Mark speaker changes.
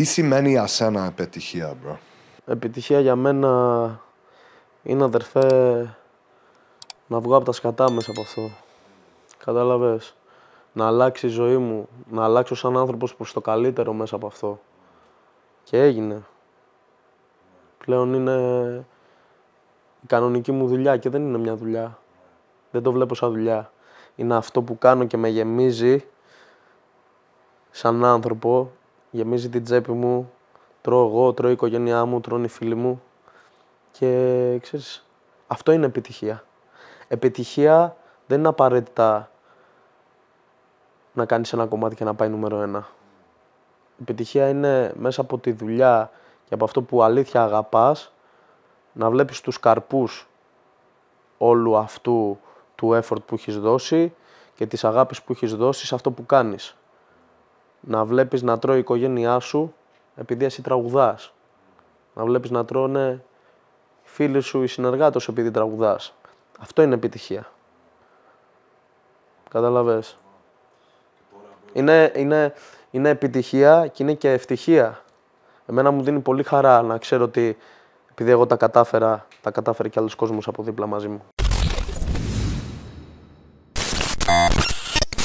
Speaker 1: Τι σημαίνει για σένα επιτυχία, bro?
Speaker 2: Επιτυχία για μένα είναι, αδερφέ, να βγω από τα σκατά μέσα από αυτό. Κατάλαβες. Να αλλάξει η ζωή μου, να αλλάξω σαν άνθρωπος προς το καλύτερο μέσα από αυτό. Και έγινε. Πλέον είναι η κανονική μου δουλειά και δεν είναι μια δουλειά. Δεν το βλέπω σαν δουλειά. Είναι αυτό που κάνω και με γεμίζει σαν άνθρωπο γεμίζει την τσέπη μου, τρώω εγώ, τρώω η οικογένειά μου, τρώνε οι φίλοι μου και ξέρεις, αυτό είναι επιτυχία. Επιτυχία δεν είναι απαραίτητα να κάνεις ένα κομμάτι και να πάει νούμερο ένα. Επιτυχία είναι μέσα από τη δουλειά και από αυτό που αλήθεια αγαπάς να βλέπεις τους καρπούς όλου αυτού του effort που έχεις δώσει και της αγάπης που έχεις δώσει σε αυτό που κάνεις να βλέπεις να τρώει η οικογένειά σου επειδή εσύ τραγουδάς. Να βλέπεις να τρώνε οι φίλοι σου, οι συνεργάτες σου επειδή τραγουδάς. Αυτό είναι επιτυχία. Καταλαβες. Είναι, είναι, είναι επιτυχία και είναι και ευτυχία. Εμένα μου δίνει πολύ χαρά να ξέρω ότι επειδή εγώ τα κατάφερα, τα κατάφερε και άλλος κόσμος από δίπλα μαζί μου.